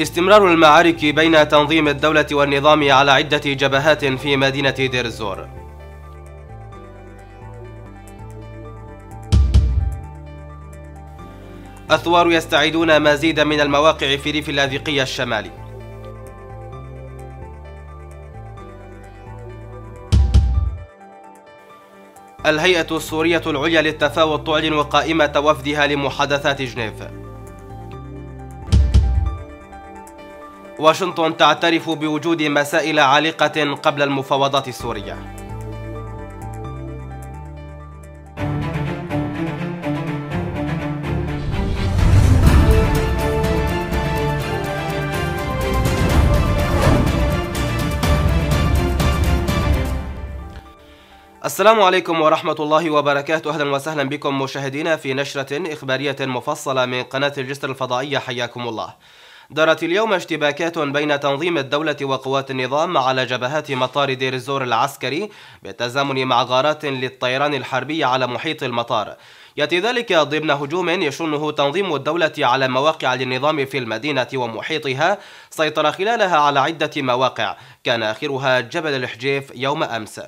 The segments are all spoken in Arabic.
استمرار المعارك بين تنظيم الدولة والنظام على عدة جبهات في مدينة دير الزور الثوار يستعيدون مزيد من المواقع في ريف اللاذقية الشمالي الهيئة السورية العليا للتفاوض تعلن قائمة وفدها لمحادثات جنيف واشنطن تعترف بوجود مسائل عالقة قبل المفاوضات السورية السلام عليكم ورحمة الله وبركاته أهلا وسهلا بكم مشاهدينا في نشرة إخبارية مفصلة من قناة الجسر الفضائية حياكم الله دارت اليوم اشتباكات بين تنظيم الدولة وقوات النظام على جبهات مطار دير الزور العسكري بالتزامن مع غارات للطيران الحربي على محيط المطار يأتي ذلك ضمن هجوم يشنه تنظيم الدولة على مواقع للنظام في المدينة ومحيطها سيطر خلالها على عدة مواقع كان آخرها جبل الحجيف يوم أمس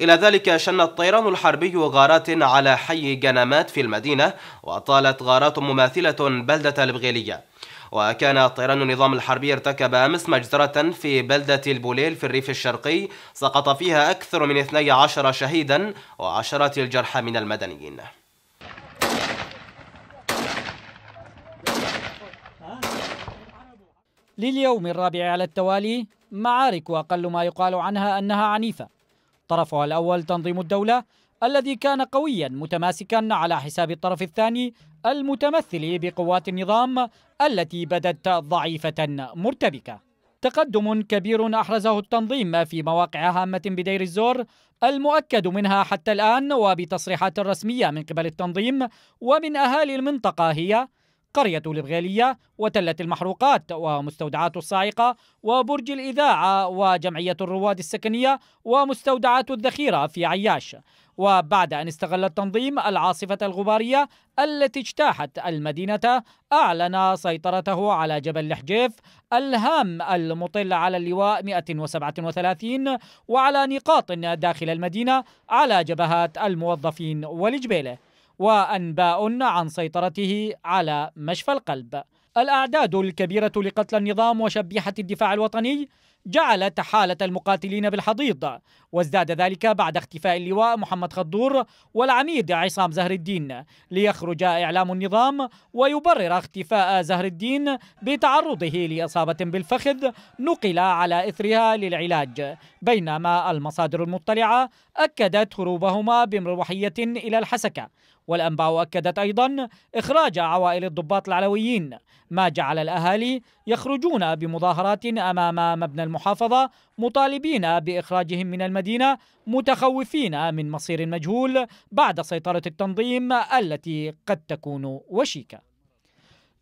إلى ذلك شن الطيران الحربي غارات على حي جنامات في المدينة وطالت غارات مماثلة بلدة البغيلية وكان طيران النظام الحربي ارتكب أمس مجزرة في بلدة البوليل في الريف الشرقي سقط فيها أكثر من 12 شهيدا وعشرات الجرحى من المدنيين لليوم الرابع على التوالي معارك وأقل ما يقال عنها أنها عنيفة طرفها الأول تنظيم الدولة الذي كان قويا متماسكا على حساب الطرف الثاني المتمثل بقوات النظام التي بدت ضعيفة مرتبكة تقدم كبير أحرزه التنظيم في مواقع هامة بدير الزور المؤكد منها حتى الآن وبتصريحات رسمية من قبل التنظيم ومن أهالي المنطقة هي قرية البغالية وتلة المحروقات ومستودعات الصاعقة وبرج الإذاعة وجمعية الرواد السكنية ومستودعات الذخيرة في عياش وبعد أن استغل التنظيم العاصفة الغبارية التي اجتاحت المدينة أعلن سيطرته على جبل الحجيف الهام المطل على اللواء 137 وعلى نقاط داخل المدينة على جبهات الموظفين والجبيله وأنباء عن سيطرته على مشفى القلب الأعداد الكبيرة لقتل النظام وشبيحة الدفاع الوطني جعلت حالة المقاتلين بالحضيض وازداد ذلك بعد اختفاء اللواء محمد خضور والعميد عصام زهر الدين ليخرج إعلام النظام ويبرر اختفاء زهر الدين بتعرضه لإصابة بالفخذ نقل على إثرها للعلاج بينما المصادر المطلعة أكدت هروبهما بمروحية إلى الحسكة والأنباء أكدت أيضا إخراج عوائل الضباط العلويين ما جعل الأهالي يخرجون بمظاهرات أمام مبنى المحافظة مطالبين بإخراجهم من المدينة متخوفين من مصير مجهول بعد سيطرة التنظيم التي قد تكون وشيكة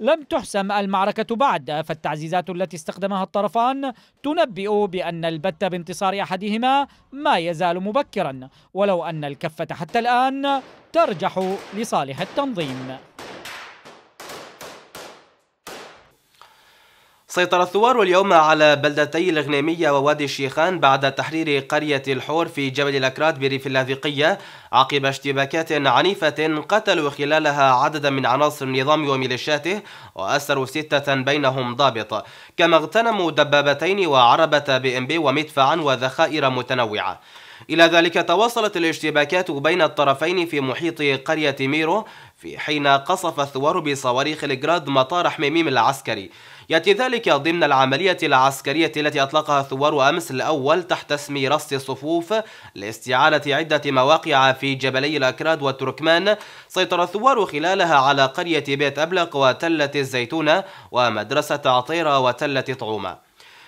لم تحسم المعركة بعد فالتعزيزات التي استخدمها الطرفان تنبئ بأن البت بانتصار أحدهما ما يزال مبكرا ولو أن الكفة حتى الآن ترجح لصالح التنظيم سيطر الثوار اليوم على بلدتي الغنيمية ووادي الشيخان بعد تحرير قرية الحور في جبل الأكراد بريف اللاذقية عقب اشتباكات عنيفة قتلوا خلالها عددا من عناصر النظام وميليشياته وأسروا ستة بينهم ضابط كما اغتنموا دبابتين وعربة بي ام بي ومدفعا وذخائر متنوعة إلى ذلك تواصلت الاشتباكات بين الطرفين في محيط قرية ميرو في حين قصف الثوار بصواريخ الجراد مطار حميميم العسكري يأتي ذلك ضمن العملية العسكرية التي أطلقها الثوار أمس الأول تحت اسم رص الصفوف لاستعالة عدة مواقع في جبلي الأكراد والتركمان سيطر الثوار خلالها على قرية بيت أبلق وتلة الزيتونة ومدرسة عطيرة وتلة طعومة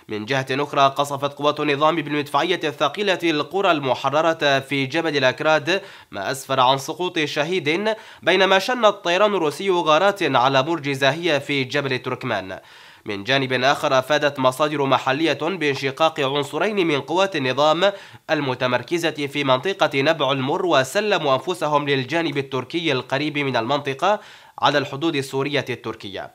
من جهة أخرى قصفت قوات النظام بالمدفعية الثقيلة القرى المحررة في جبل الأكراد ما أسفر عن سقوط شهيد بينما شن الطيران الروسي غارات على برج زاهية في جبل تركمان من جانب آخر أفادت مصادر محلية بانشقاق عنصرين من قوات النظام المتمركزة في منطقة نبع المر وسلموا أنفسهم للجانب التركي القريب من المنطقة على الحدود السورية التركية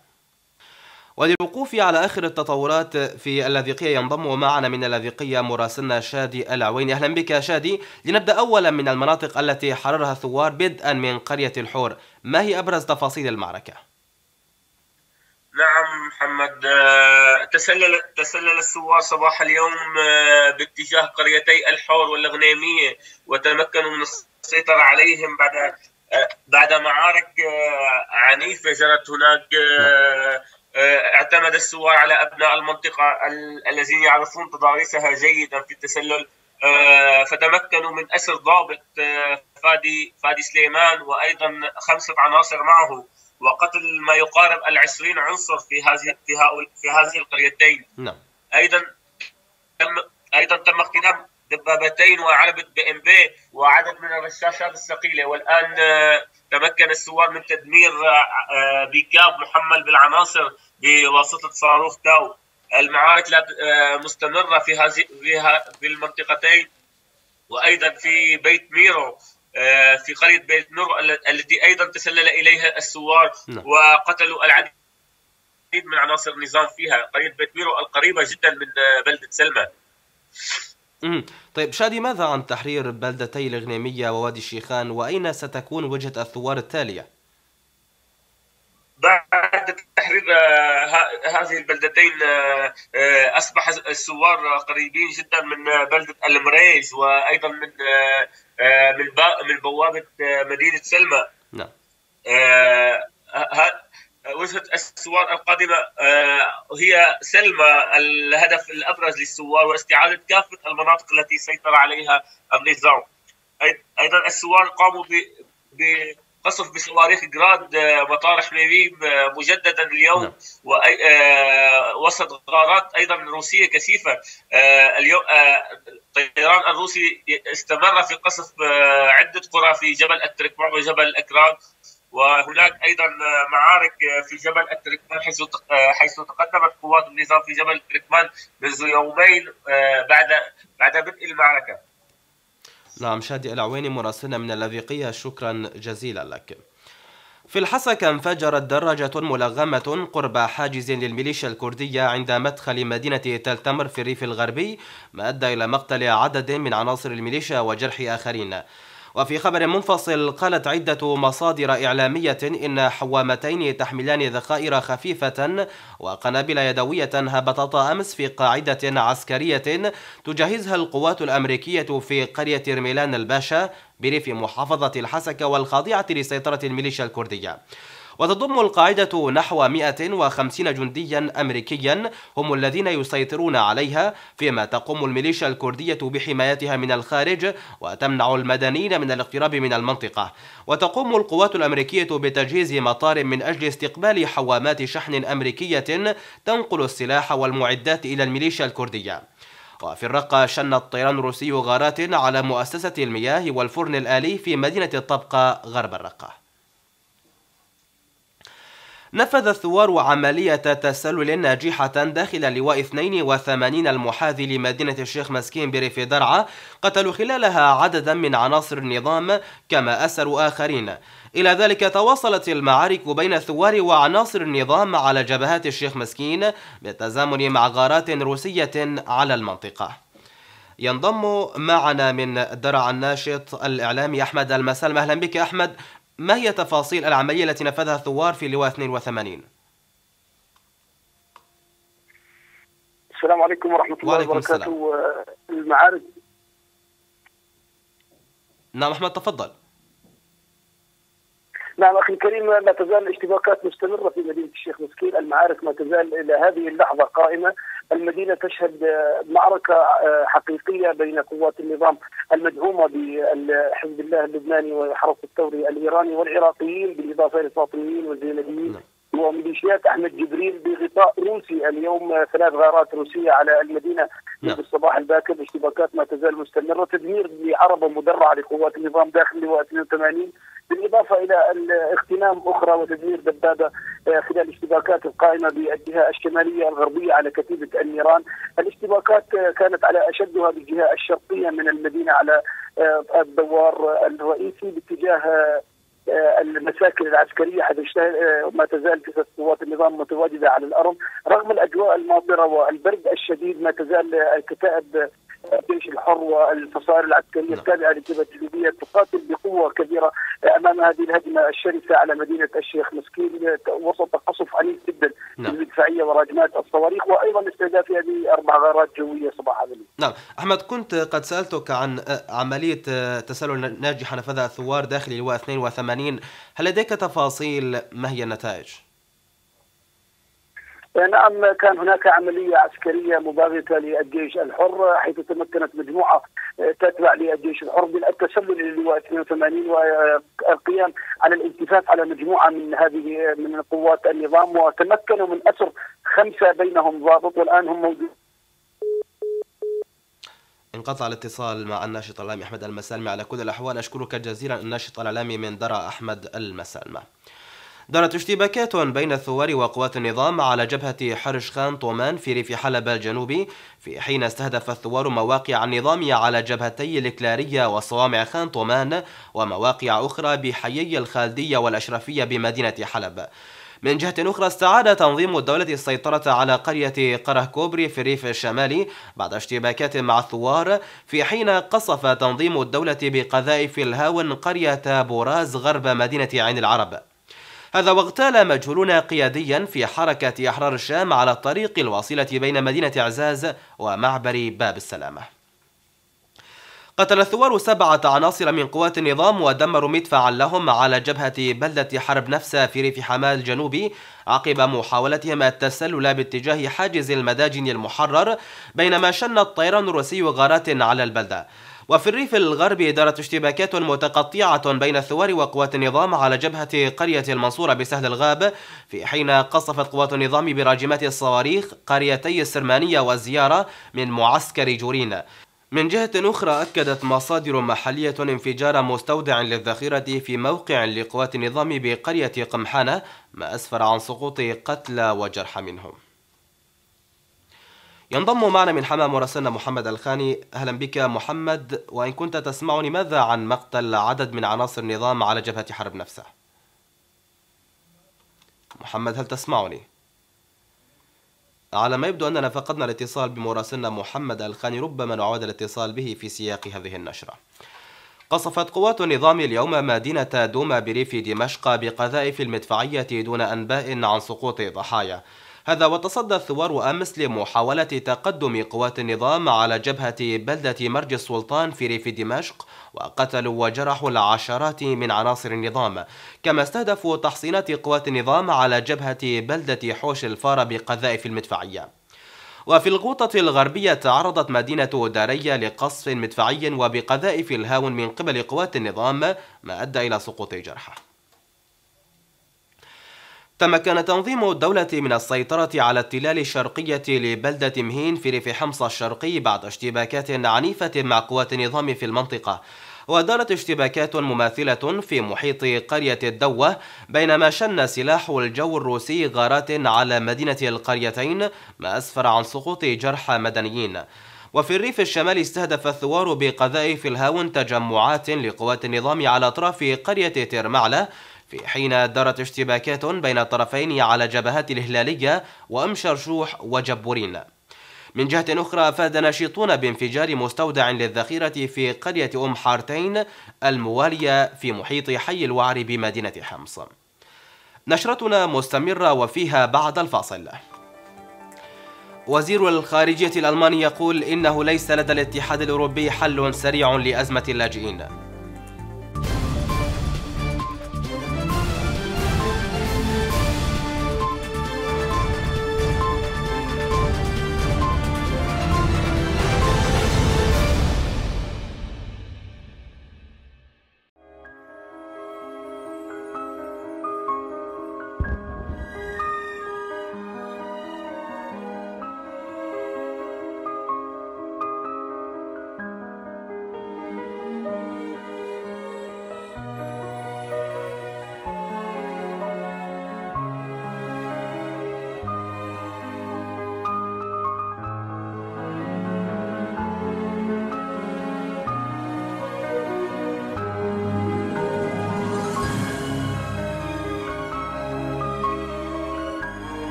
وللوقوف على آخر التطورات في اللاذقية ينضم معنا من اللاذقية مراسلنا شادي العويني أهلا بك شادي لنبدأ أولا من المناطق التي حررها الثوار بدءا من قرية الحور ما هي أبرز تفاصيل المعركة؟ نعم محمد تسلل تسلل الثوار صباح اليوم آه، باتجاه قريتي الحور والغنيمية وتمكنوا من السيطرة عليهم بعد آه، بعد معارك آه، عنيفة جرت هناك نعم. آه، اعتمد السوار على ابناء المنطقه الذين يعرفون تضاريسها جيدا في التسلل آه، فتمكنوا من اسر ضابط آه، فادي فادي سليمان وايضا خمسه عناصر معه وقتل ما يقارب ال20 عنصر في هذه في هؤلاء في هذه القريتين نعم ايضا تم ايضا تم اغتنام دبابتين وعلبة بي وعدد من الرشاشات الثقيلة والآن آه، تمكن الثوار من تدمير آه، آه، بيكاب محمل بالعناصر بواسطة صاروخ تاو المعارك مستمرة في هذه في المنطقتين وأيضا في بيت ميرو في قرية بيت ميرو التي أيضا تسلل إليها الثوار نعم. وقتلوا العديد من عناصر النظام فيها قرية بيت ميرو القريبة جدا من بلدة سلمى امم طيب شادي ماذا عن تحرير بلدتي الغنيمية ووادي الشيخان وأين ستكون وجهة الثوار التالية؟ بعد تحرير آه، هذه البلدتين آه، آه، اصبح الثوار قريبين جدا من بلده المريز وايضا من من من بوابه مدينه سلمى نعم وجهه الثوار القادمه آه، هي سلم الهدف الابرز للثوار واستعاده كافه المناطق التي سيطر عليها النظام. ايضا الثوار قاموا بقصف بصواريخ جراد آه، مطار حميميم آه، مجددا اليوم نعم. وسط غارات ايضا روسيه كثيفه اليوم الطيران الروسي استمر في قصف عده قرى في جبل التركمان وجبل الاكراد وهناك ايضا معارك في جبل التركمان حيث حيث تقدمت قوات النظام في جبل التركمان منذ يومين آه، بعد بعد بدء المعركه. نعم شادي العويني مراسلنا من اللاذقيه شكرا جزيلا لك. في الحسكة انفجرت دراجة ملغمة قرب حاجز للميليشيا الكردية عند مدخل مدينة تل تمر في الريف الغربي ما أدى إلى مقتل عدد من عناصر الميليشيا وجرح آخرين وفي خبر منفصل قالت عدة مصادر إعلامية إن حوامتين تحملان ذخائر خفيفة وقنابل يدوية هبطتا أمس في قاعدة عسكرية تجهزها القوات الأمريكية في قرية رميلان الباشا بريف محافظة الحسكة والخاضعة لسيطرة الميليشيا الكردية وتضم القاعدة نحو 150 جنديا أمريكيا هم الذين يسيطرون عليها فيما تقوم الميليشيا الكردية بحمايتها من الخارج وتمنع المدنيين من الاقتراب من المنطقة وتقوم القوات الأمريكية بتجهيز مطار من أجل استقبال حوامات شحن أمريكية تنقل السلاح والمعدات إلى الميليشيا الكردية وفي الرقة شن الطيران الروسي غارات على مؤسسة المياه والفرن الآلي في مدينة الطبقة غرب الرقة نفذ الثوار عملية تسلل ناجحة داخل لواء 82 المحاذي لمدينة الشيخ مسكين بريف درعا قتلوا خلالها عددا من عناصر النظام كما أسروا آخرين إلى ذلك تواصلت المعارك بين الثوار وعناصر النظام على جبهات الشيخ مسكين بالتزامن مع غارات روسية على المنطقة ينضم معنا من درع الناشط الإعلامي أحمد المسلم أهلا بك أحمد ما هي تفاصيل العملية التي نفذها الثوار في لواء 82 السلام عليكم ورحمة الله وعليكم وبركاته السلام. آه، المعارك نعم أحمد تفضل نعم أخي الكريم لا تزال الاشتباكات مستمرة في مدينة الشيخ مسكين المعارك ما تزال إلى هذه اللحظة قائمة المدينه تشهد معركه آه، حقيقيه بين قوات النظام المدعومه بحزب الله اللبناني وحرس الثوري الايراني والعراقيين بالاضافه الى الباطنيين والزينبيين نعم. وميليشيات احمد جبريل بغطاء روسي اليوم ثلاث غارات روسيه على المدينه نعم. الصباح الباكر الاشتباكات ما تزال مستمره تدمير لعربه مدرعه لقوات النظام داخل لواء 82 بالاضافه الى اغتنام اخرى وتدمير دبابه آه، خلال الاشتباكات القائمه بالجهه الشماليه الغربيه على كتيبه النيران، الاشتباكات آه، كانت على اشدها بالجهه الشرقيه من المدينه على آه، الدوار الرئيسي باتجاه آه، المشاكل العسكريه حتشتهر آه، ما تزال جثث قوات النظام متواجده على الارض رغم الاجواء الماطره والبرد الشديد ما تزال كتائب آه، الجيش الحر والفصائل العسكريه نعم. التابعه للجبهه الجنوبيه تقاتل بقوه كبيره امام هذه الهجمه الشرسه على مدينه الشيخ مسكين وسط قصف عنيف جدا نعم. الدفاعيه وراجمات الصواريخ وايضا استهداف هذه اربع غارات جويه صباح هذا اليوم. نعم، احمد كنت قد سالتك عن عمليه تسلل ناجحه نفذها الثوار داخل لواء 82 80 هل لديك تفاصيل ما هي النتائج؟ نعم كان هناك عملية عسكرية مباغتة للجيش الحر حيث تمكنت مجموعة تتبع للجيش الحر من الى للواء 82 والقيام على الالتفاف على مجموعة من هذه من قوات النظام وتمكنوا من أسر خمسة بينهم ضابط والآن هم موجودين انقطع الاتصال مع الناشط الإعلامي أحمد المسالمي على كل الأحوال أشكرك جزيلا الناشط الإعلامي من درا أحمد المسالمة دارت اشتباكات بين الثوار وقوات النظام على جبهة حرش خان طومان في ريف حلب الجنوبي في حين استهدف الثوار مواقع النظام على جبهتي الكلارية وصوامع خان طومان ومواقع أخرى بحيي الخالدية والأشرفية بمدينة حلب من جهة أخرى استعاد تنظيم الدولة السيطرة على قرية قره كوبري في الريف الشمالي بعد اشتباكات مع الثوار في حين قصف تنظيم الدولة بقذائف الهاون قرية بوراز غرب مدينة عين العرب هذا واغتال مجهولون قياديا في حركة أحرار الشام على الطريق الواصلة بين مدينة عزاز ومعبر باب السلامة قتل الثوار سبعة عناصر من قوات النظام ودمروا مدفعا لهم على جبهة بلدة حرب نفسة في ريف حماه الجنوبي عقب محاولتهم التسلل باتجاه حاجز المداجن المحرر بينما شن الطيران الروسي غارات على البلدة وفي الريف الغربي دارت اشتباكات متقطعة بين الثوار وقوات النظام على جبهة قرية المنصورة بسهل الغاب في حين قصفت قوات النظام براجمات الصواريخ قريتي السرمانية والزيارة من معسكر جورين من جهة أخرى أكدت مصادر محلية انفجار مستودع للذخيرة في موقع لقوات النظام بقرية قمحانة ما أسفر عن سقوط قتلى وجرحى منهم ينضم معنا من حمام مراسلنا محمد الخاني أهلا بك محمد وإن كنت تسمعني ماذا عن مقتل عدد من عناصر النظام على جبهة حرب نفسه محمد هل تسمعني؟ على ما يبدو أننا فقدنا الاتصال بمراسلنا محمد الخاني ربما نعود الاتصال به في سياق هذه النشرة قصفت قوات النظام اليوم مدينة دوما بريف دمشق بقذائف المدفعية دون أنباء عن سقوط ضحايا هذا وتصدى الثوار أمس لمحاولة تقدم قوات النظام على جبهة بلدة مرج السلطان في ريف دمشق وقتلوا وجرحوا العشرات من عناصر النظام كما استهدفوا تحصينات قوات النظام على جبهة بلدة حوش الفار بقذائف المدفعية وفي الغوطة الغربية تعرضت مدينة دارية لقصف مدفعي وبقذائف الهاون من قبل قوات النظام ما أدى إلى سقوط جرحى تمكن تنظيم الدولة من السيطرة على التلال الشرقية لبلدة مهين في ريف حمص الشرقي بعد اشتباكات عنيفة مع قوات النظام في المنطقة ودارت اشتباكات مماثلة في محيط قرية الدوة بينما شن سلاح الجو الروسي غارات على مدينة القريتين ما أسفر عن سقوط جرحى مدنيين وفي الريف الشمالي استهدف الثوار بقذائف الهاون تجمعات لقوات النظام على أطراف قرية ترمعلة في حين دارت اشتباكات بين الطرفين على جبهات الهلالية وأم شرشوح وجبورين من جهة أخرى أفاد ناشطون بانفجار مستودع للذخيرة في قرية أم حارتين الموالية في محيط حي الوعر بمدينة حمص نشرتنا مستمرة وفيها بعد الفاصل وزير الخارجية الألماني يقول إنه ليس لدى الاتحاد الأوروبي حل سريع لأزمة اللاجئين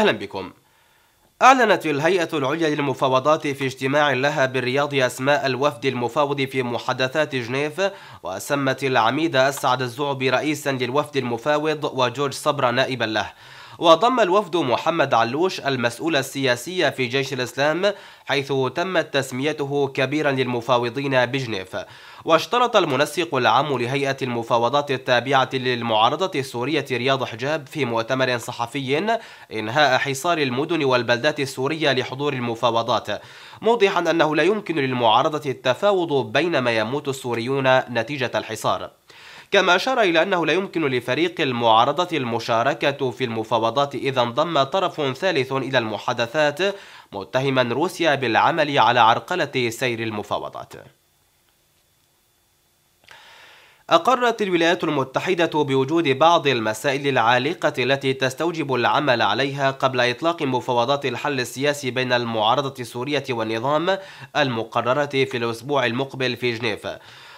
أهلا بكم أعلنت الهيئة العليا للمفاوضات في اجتماع لها بالرياض أسماء الوفد المفاوض في محادثات جنيف وسمت العميد أسعد الزعبي رئيسا للوفد المفاوض وجورج صبرا نائبا له وضم الوفد محمد علوش المسؤول السياسي في جيش الإسلام حيث تمت تسميته كبيرا للمفاوضين بجنيف واشترط المنسق العام لهيئة المفاوضات التابعة للمعارضة السورية رياض حجاب في مؤتمر صحفي إنهاء حصار المدن والبلدات السورية لحضور المفاوضات موضحا أنه لا يمكن للمعارضة التفاوض بينما يموت السوريون نتيجة الحصار كما أشار إلى أنه لا يمكن لفريق المعارضة المشاركة في المفاوضات إذا انضم طرف ثالث إلى المحادثات متهما روسيا بالعمل على عرقلة سير المفاوضات أقرت الولايات المتحدة بوجود بعض المسائل العالقة التي تستوجب العمل عليها قبل إطلاق مفاوضات الحل السياسي بين المعارضة السورية والنظام المقررة في الأسبوع المقبل في جنيف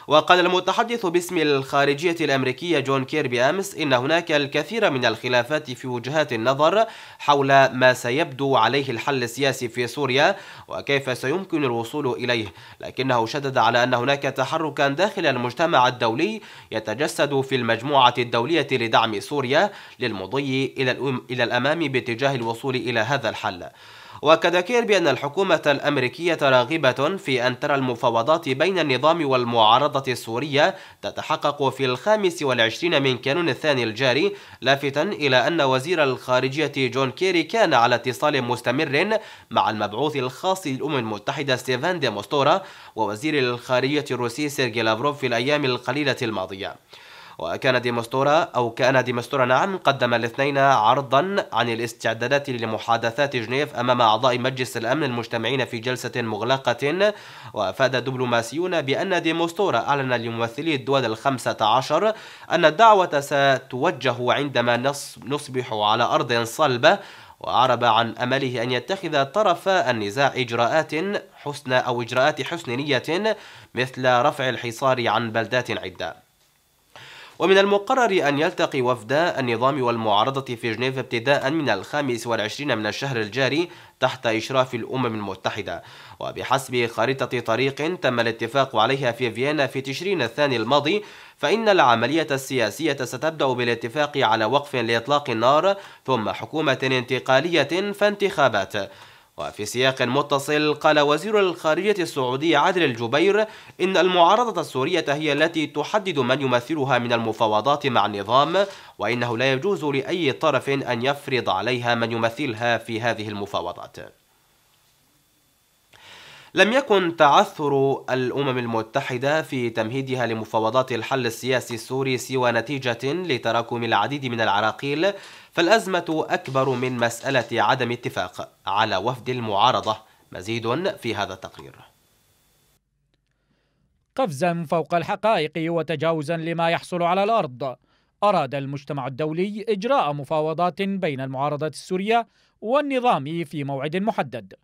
وقال المتحدث باسم الخارجية الأمريكية جون كيربي أمس إن هناك الكثير من الخلافات في وجهات النظر حول ما سيبدو عليه الحل السياسي في سوريا وكيف سيمكن الوصول إليه لكنه شدد على أن هناك تحركا داخل المجتمع الدولي يتجسد في المجموعة الدولية لدعم سوريا للمضي إلى الأمام باتجاه الوصول إلى هذا الحل واكد كير بأن الحكومة الأمريكية راغبة في أن ترى المفاوضات بين النظام والمعارضة السورية تتحقق في الخامس والعشرين من كانون الثاني الجاري لافتا إلى أن وزير الخارجية جون كيري كان على اتصال مستمر مع المبعوث الخاص للأمم المتحدة ستيفان ديموستورا ووزير الخارجية الروسي سيرجي لافروف في الأيام القليلة الماضية وكان ديمستورا أو كان ديمستورا نعم قدم الاثنين عرضا عن الاستعدادات لمحادثات جنيف أمام أعضاء مجلس الأمن المجتمعين في جلسة مغلقة وأفاد دبلوماسيون بأن ديمستورا أعلن لممثلي الدول الخمسة عشر أن الدعوة ستوجه عندما نصبح على أرض صلبة وأعرب عن أمله أن يتخذ طرف النزاع إجراءات حسنى أو إجراءات حسن نية مثل رفع الحصار عن بلدات عدة ومن المقرر أن يلتقي وفدا النظام والمعارضة في جنيف ابتداء من الخامس والعشرين من الشهر الجاري تحت إشراف الأمم المتحدة وبحسب خريطة طريق تم الاتفاق عليها في فيينا في تشرين الثاني الماضي فإن العملية السياسية ستبدأ بالاتفاق على وقف لإطلاق النار ثم حكومة انتقالية فانتخابات وفي سياق متصل قال وزير الخارجية السعودي عادل الجبير إن المعارضة السورية هي التي تحدد من يمثلها من المفاوضات مع النظام وإنه لا يجوز لأي طرف أن يفرض عليها من يمثلها في هذه المفاوضات لم يكن تعثر الأمم المتحدة في تمهيدها لمفاوضات الحل السياسي السوري سوى نتيجة لتراكم العديد من العراقيل فالأزمة أكبر من مسألة عدم اتفاق على وفد المعارضة مزيد في هذا التقرير قفزا فوق الحقائق وتجاوزا لما يحصل على الأرض أراد المجتمع الدولي إجراء مفاوضات بين المعارضة السورية والنظام في موعد محدد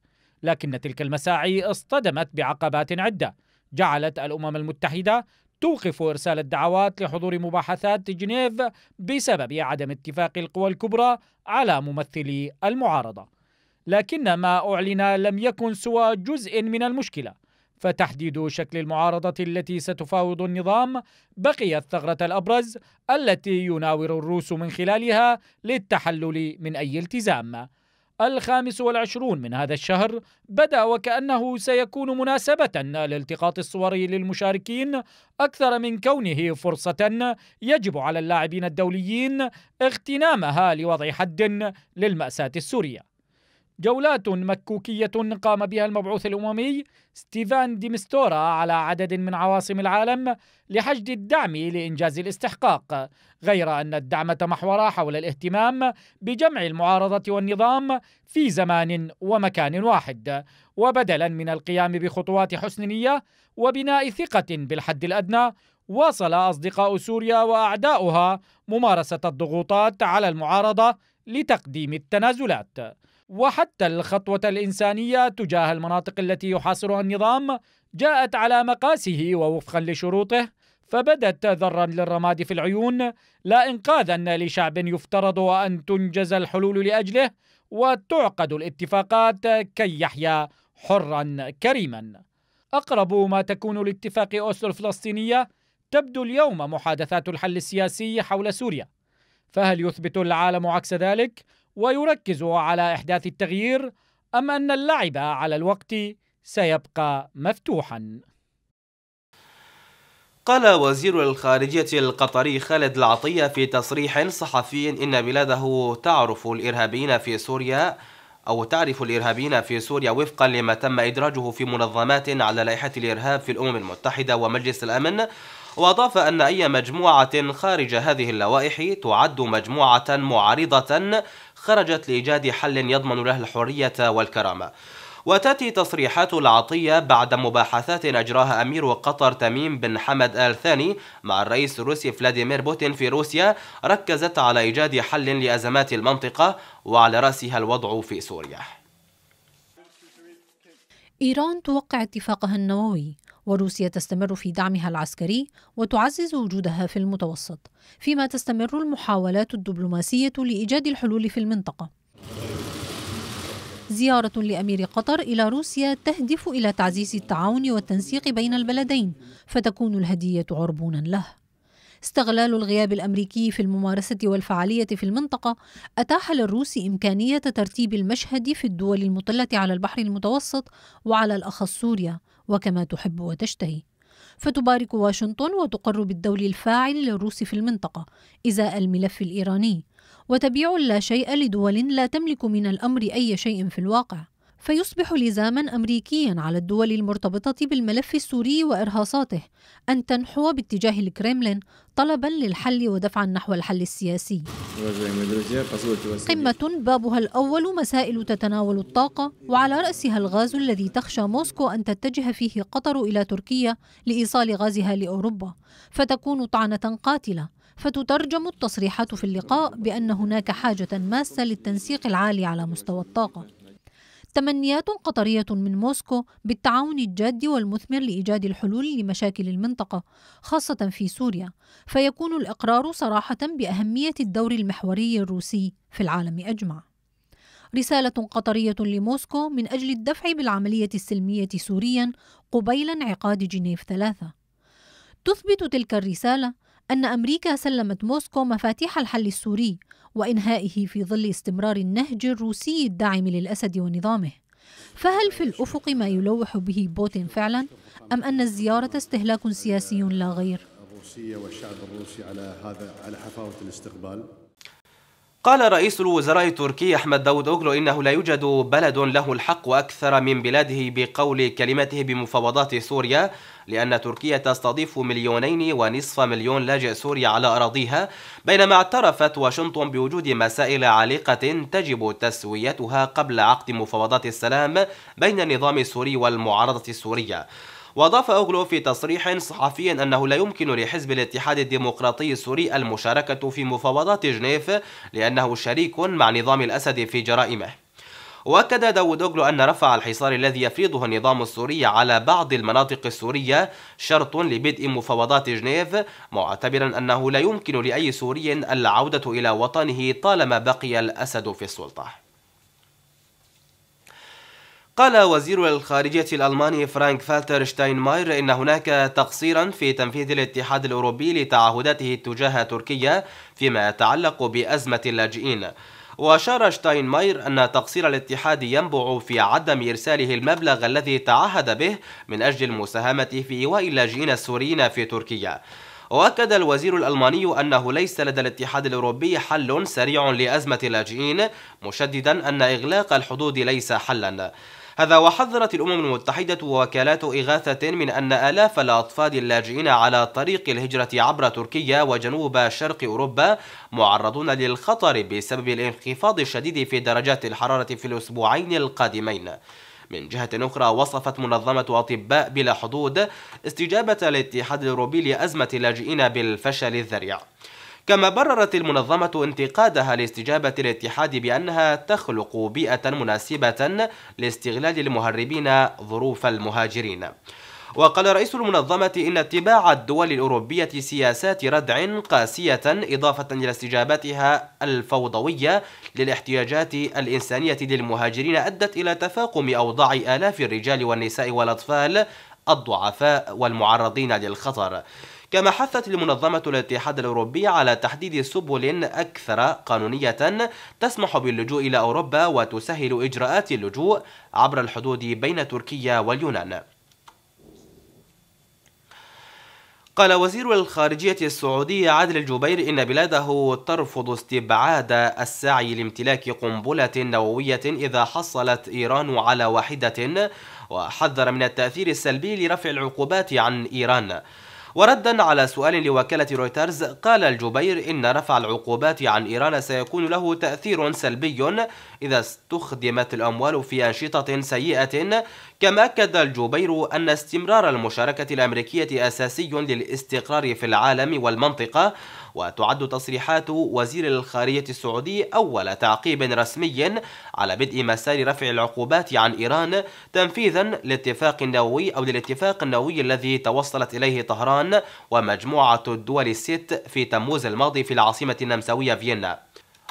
لكن تلك المساعي اصطدمت بعقبات عدة جعلت الأمم المتحدة توقف إرسال الدعوات لحضور مباحثات جنيف بسبب عدم اتفاق القوى الكبرى على ممثلي المعارضة لكن ما أعلن لم يكن سوى جزء من المشكلة فتحديد شكل المعارضة التي ستفاوض النظام بقي الثغرة الأبرز التي يناور الروس من خلالها للتحلل من أي التزام الخامس والعشرون من هذا الشهر بدا وكأنه سيكون مناسبة لالتقاط الصور للمشاركين أكثر من كونه فرصة يجب على اللاعبين الدوليين اغتنامها لوضع حد للمأساة السورية جولات مكوكية قام بها المبعوث الأممي ستيفان ديمستورا على عدد من عواصم العالم لحشد الدعم لإنجاز الاستحقاق غير أن الدعم تمحور حول الاهتمام بجمع المعارضة والنظام في زمان ومكان واحد وبدلا من القيام بخطوات حسن نية وبناء ثقة بالحد الأدنى واصل أصدقاء سوريا وأعداؤها ممارسة الضغوطات على المعارضة لتقديم التنازلات وحتى الخطوة الإنسانية تجاه المناطق التي يحاصرها النظام جاءت على مقاسه ووفقا لشروطه فبدت ذرا للرماد في العيون لا إنقاذا لشعب يفترض أن تنجز الحلول لأجله وتعقد الاتفاقات كي يحيا حرا كريما أقرب ما تكون لاتفاق أوسلو الفلسطينية تبدو اليوم محادثات الحل السياسي حول سوريا فهل يثبت العالم عكس ذلك ويركز على إحداث التغيير أم أن اللعب على الوقت سيبقى مفتوحا قال وزير الخارجية القطري خالد العطية في تصريح صحفي إن بلاده تعرف الإرهابيين في سوريا أو تعرف الإرهابيين في سوريا وفقا لما تم إدراجه في منظمات على لائحة الإرهاب في الأمم المتحدة ومجلس الأمن وأضاف أن أي مجموعة خارج هذه اللوائح تعد مجموعة معارضة خرجت لإيجاد حل يضمن له الحرية والكرامة وتأتي تصريحات العطية بعد مباحثات أجراها أمير قطر تميم بن حمد آل ثاني مع الرئيس الروسي فلاديمير بوتين في روسيا ركزت على إيجاد حل لأزمات المنطقة وعلى رأسها الوضع في سوريا إيران توقع اتفاقها النووي وروسيا تستمر في دعمها العسكري وتعزز وجودها في المتوسط فيما تستمر المحاولات الدبلوماسية لإيجاد الحلول في المنطقة زيارة لأمير قطر إلى روسيا تهدف إلى تعزيز التعاون والتنسيق بين البلدين فتكون الهدية عربونا له استغلال الغياب الأمريكي في الممارسة والفعالية في المنطقة أتاح للروس إمكانية ترتيب المشهد في الدول المطلة على البحر المتوسط وعلى الأخص سوريا وكما تحب وتشتهي فتبارك واشنطن وتقر بالدول الفاعل للروس في المنطقة إزاء الملف الإيراني وتبيع لا شيء لدول لا تملك من الأمر أي شيء في الواقع فيصبح لزاما أمريكيا على الدول المرتبطة بالملف السوري وإرهاصاته أن تنحو باتجاه الكرملين طلبا للحل ودفعا نحو الحل السياسي قمة بابها الأول مسائل تتناول الطاقة وعلى رأسها الغاز الذي تخشى موسكو أن تتجه فيه قطر إلى تركيا لإيصال غازها لأوروبا فتكون طعنة قاتلة فتترجم التصريحات في اللقاء بأن هناك حاجة ماسة للتنسيق العالي على مستوى الطاقة تمنيات قطرية من موسكو بالتعاون الجاد والمثمر لإيجاد الحلول لمشاكل المنطقة خاصة في سوريا فيكون الإقرار صراحة بأهمية الدور المحوري الروسي في العالم أجمع رسالة قطرية لموسكو من أجل الدفع بالعملية السلمية سوريا قبيل انعقاد جنيف ثلاثة تثبت تلك الرسالة أن أمريكا سلمت موسكو مفاتيح الحل السوري وإنهائه في ظل استمرار النهج الروسي الداعم للأسد ونظامه فهل في الأفق ما يلوح به بوتين فعلا أم أن الزيارة استهلاك سياسي لا غير؟ الروسية والشعب الروسي على هذا على حفاوة الاستقبال قال رئيس الوزراء التركي أحمد داود أوغلو إنه لا يوجد بلد له الحق أكثر من بلاده بقول كلمته بمفاوضات سوريا لأن تركيا تستضيف مليونين ونصف مليون لاجئ سوري على أراضيها بينما اعترفت واشنطن بوجود مسائل عالقة تجب تسويتها قبل عقد مفاوضات السلام بين النظام السوري والمعارضة السورية وأضاف أوغلو في تصريح صحفي أنه لا يمكن لحزب الاتحاد الديمقراطي السوري المشاركة في مفاوضات جنيف لأنه شريك مع نظام الأسد في جرائمه وأكد داود أوغلو أن رفع الحصار الذي يفرضه النظام السوري على بعض المناطق السورية شرط لبدء مفاوضات جنيف معتبرا أنه لا يمكن لأي سوري العودة إلى وطنه طالما بقي الأسد في السلطة قال وزير الخارجية الألماني فرانك فالتر شتاينماير إن هناك تقصيرا في تنفيذ الاتحاد الأوروبي لتعهداته تجاه تركيا فيما يتعلق بأزمة اللاجئين وأشار شتاينماير أن تقصير الاتحاد ينبع في عدم إرساله المبلغ الذي تعهد به من أجل المساهمة في إيواء اللاجئين السوريين في تركيا وأكد الوزير الألماني أنه ليس لدى الاتحاد الأوروبي حل سريع لأزمة اللاجئين مشددا أن إغلاق الحدود ليس حلا هذا وحذرت الأمم المتحدة ووكالات إغاثة من أن آلاف الأطفال اللاجئين على طريق الهجرة عبر تركيا وجنوب شرق أوروبا معرضون للخطر بسبب الانخفاض الشديد في درجات الحرارة في الأسبوعين القادمين من جهة أخرى وصفت منظمة أطباء بلا حدود استجابة الاتحاد الأوروبي لأزمة اللاجئين بالفشل الذريع كما بررت المنظمة انتقادها لاستجابة الاتحاد بأنها تخلق بيئة مناسبة لاستغلال المهربين ظروف المهاجرين وقال رئيس المنظمة إن اتباع الدول الأوروبية سياسات ردع قاسية إضافة إلى استجابتها الفوضوية للاحتياجات الإنسانية للمهاجرين أدت إلى تفاقم أوضاع آلاف الرجال والنساء والأطفال الضعفاء والمعرضين للخطر كما حثت المنظمة الاتحاد الأوروبي على تحديد سبل أكثر قانونية تسمح باللجوء إلى أوروبا وتسهل إجراءات اللجوء عبر الحدود بين تركيا واليونان قال وزير الخارجية السعودي عادل الجبير إن بلاده ترفض استبعاد السعي لامتلاك قنبلة نووية إذا حصلت إيران على واحدة وحذر من التأثير السلبي لرفع العقوبات عن إيران وردا على سؤال لوكالة رويترز قال الجبير إن رفع العقوبات عن إيران سيكون له تأثير سلبي إذا استخدمت الأموال في أنشطة سيئة كما أكد الجبير أن استمرار المشاركة الأمريكية أساسي للاستقرار في العالم والمنطقة وتعد تصريحات وزير الخارجية السعودي أول تعقيب رسمي على بدء مسار رفع العقوبات عن إيران تنفيذا لاتفاق النووي أو للاتفاق النووي الذي توصلت إليه طهران ومجموعة الدول الست في تموز الماضي في العاصمة النمساوية فيينا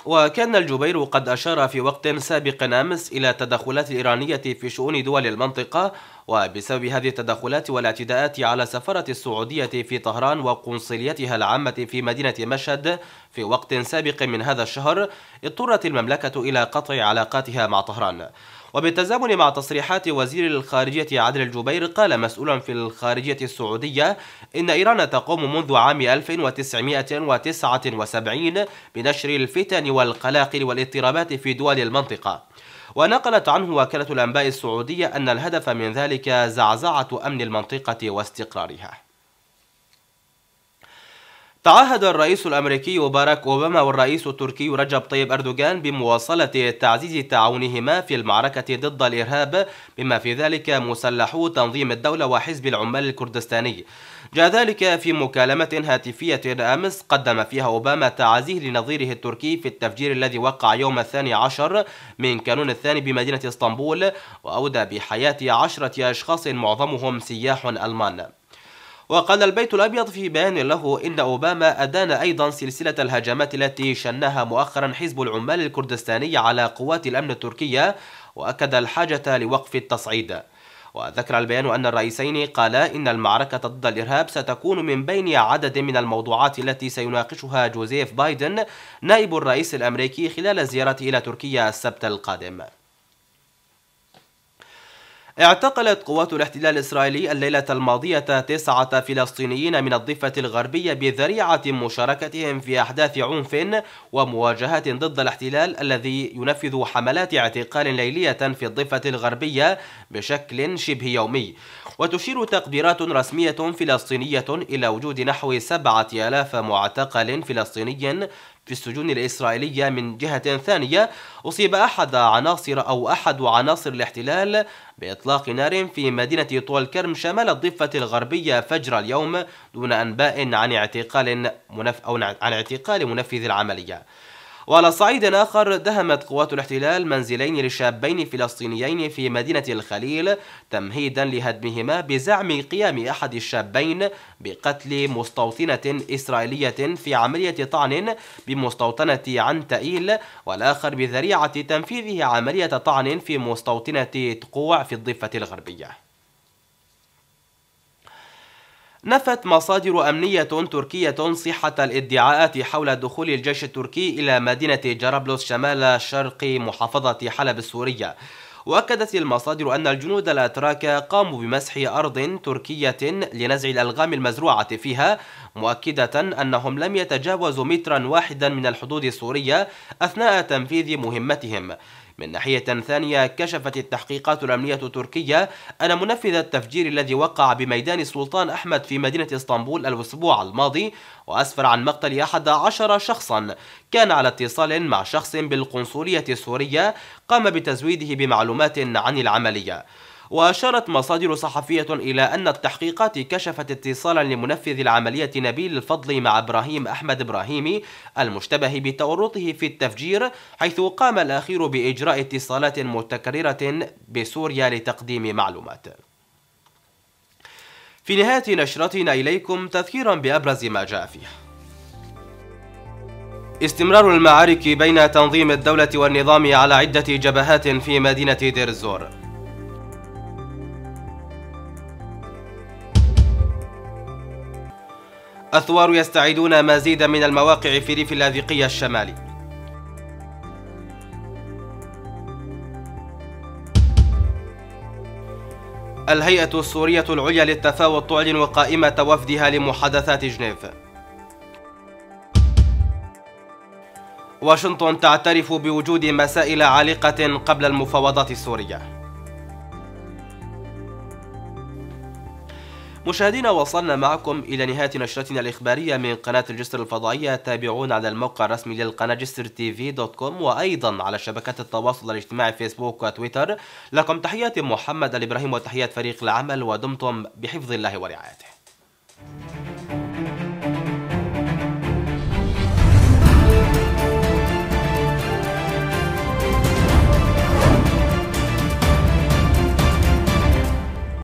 وكان الجبير قد أشار في وقت سابق أمس إلى التدخلات الإيرانية في شؤون دول المنطقة وبسبب هذه التدخلات والاعتداءات على سفارة السعودية في طهران وقنصليتها العامة في مدينة مشهد في وقت سابق من هذا الشهر اضطرت المملكة إلى قطع علاقاتها مع طهران وبالتزامن مع تصريحات وزير الخارجية عادل الجبير قال مسؤول في الخارجية السعودية إن إيران تقوم منذ عام 1979 بنشر الفتن والقلاقل والاضطرابات في دول المنطقة ونقلت عنه وكالة الأنباء السعودية أن الهدف من ذلك زعزعة أمن المنطقة واستقرارها تعهد الرئيس الأمريكي باراك أوباما والرئيس التركي رجب طيب أردوغان بمواصلة تعزيز تعاونهما في المعركة ضد الإرهاب بما في ذلك مسلحو تنظيم الدولة وحزب العمال الكردستاني جاء ذلك في مكالمة هاتفية أمس قدم فيها أوباما تعازيه لنظيره التركي في التفجير الذي وقع يوم الثاني عشر من كانون الثاني بمدينة اسطنبول وأودى بحياة عشرة أشخاص معظمهم سياح ألمان وقال البيت الأبيض في بيان له إن أوباما أدان أيضا سلسلة الهجمات التي شنها مؤخرا حزب العمال الكردستاني على قوات الأمن التركية وأكد الحاجة لوقف التصعيد وذكر البيان أن الرئيسين قالا إن المعركة ضد الإرهاب ستكون من بين عدد من الموضوعات التي سيناقشها جوزيف بايدن نائب الرئيس الأمريكي خلال زيارته إلى تركيا السبت القادم اعتقلت قوات الاحتلال الإسرائيلي الليلة الماضية تسعة فلسطينيين من الضفة الغربية بذريعة مشاركتهم في أحداث عنف ومواجهة ضد الاحتلال الذي ينفذ حملات اعتقال ليلية في الضفة الغربية بشكل شبه يومي وتشير تقديرات رسمية فلسطينية إلى وجود نحو سبعة آلاف معتقل فلسطيني في السجون الإسرائيلية من جهة ثانية أصيب أحد عناصر أو أحد عناصر الاحتلال بإطلاق نار في مدينة طول كرم شمال الضفة الغربية فجر اليوم دون أنباء عن اعتقال منف أو عن اعتقال منفذ العملية وعلى صعيد آخر دهمت قوات الاحتلال منزلين لشابين فلسطينيين في مدينة الخليل تمهيدا لهدمهما بزعم قيام أحد الشابين بقتل مستوطنة إسرائيلية في عملية طعن بمستوطنة عنتائيل والآخر بذريعة تنفيذه عملية طعن في مستوطنة تقوع في الضفة الغربية نفت مصادر أمنية تركية صحة الادعاءات حول دخول الجيش التركي إلى مدينة جرابلس شمال شرق محافظة حلب السورية وأكدت المصادر أن الجنود الأتراك قاموا بمسح أرض تركية لنزع الألغام المزروعة فيها مؤكدة أنهم لم يتجاوزوا مترا واحدا من الحدود السورية أثناء تنفيذ مهمتهم من ناحية ثانية كشفت التحقيقات الأمنية التركية أن منفذ التفجير الذي وقع بميدان السلطان أحمد في مدينة اسطنبول الأسبوع الماضي وأسفر عن مقتل 11 شخصا كان على اتصال مع شخص بالقنصلية السورية قام بتزويده بمعلومات عن العملية وأشارت مصادر صحفية إلى أن التحقيقات كشفت اتصالا لمنفذ العملية نبيل الفضل مع إبراهيم أحمد إبراهيمي المشتبه بتورطه في التفجير حيث قام الأخير بإجراء اتصالات متكررة بسوريا لتقديم معلومات في نهاية نشرتنا إليكم تذكيرا بأبرز ما جاء فيه استمرار المعارك بين تنظيم الدولة والنظام على عدة جبهات في مدينة دير الزور الثوار يستعيدون مزيدا من المواقع في ريف اللاذقية الشمالي الهيئة السورية العليا للتفاوض تعلن قائمة وفدها لمحادثات جنيف واشنطن تعترف بوجود مسائل عالقة قبل المفاوضات السورية مشاهدينا وصلنا معكم إلى نهاية نشرتنا الإخبارية من قناة الجسر الفضائية تابعونا على الموقع الرسمي للقناة جسر تي في دوت كوم وأيضا على شبكات التواصل الاجتماعي فيسبوك وتويتر لكم تحيات محمد الإبراهيم وتحيات فريق العمل ودمتم بحفظ الله ورعايته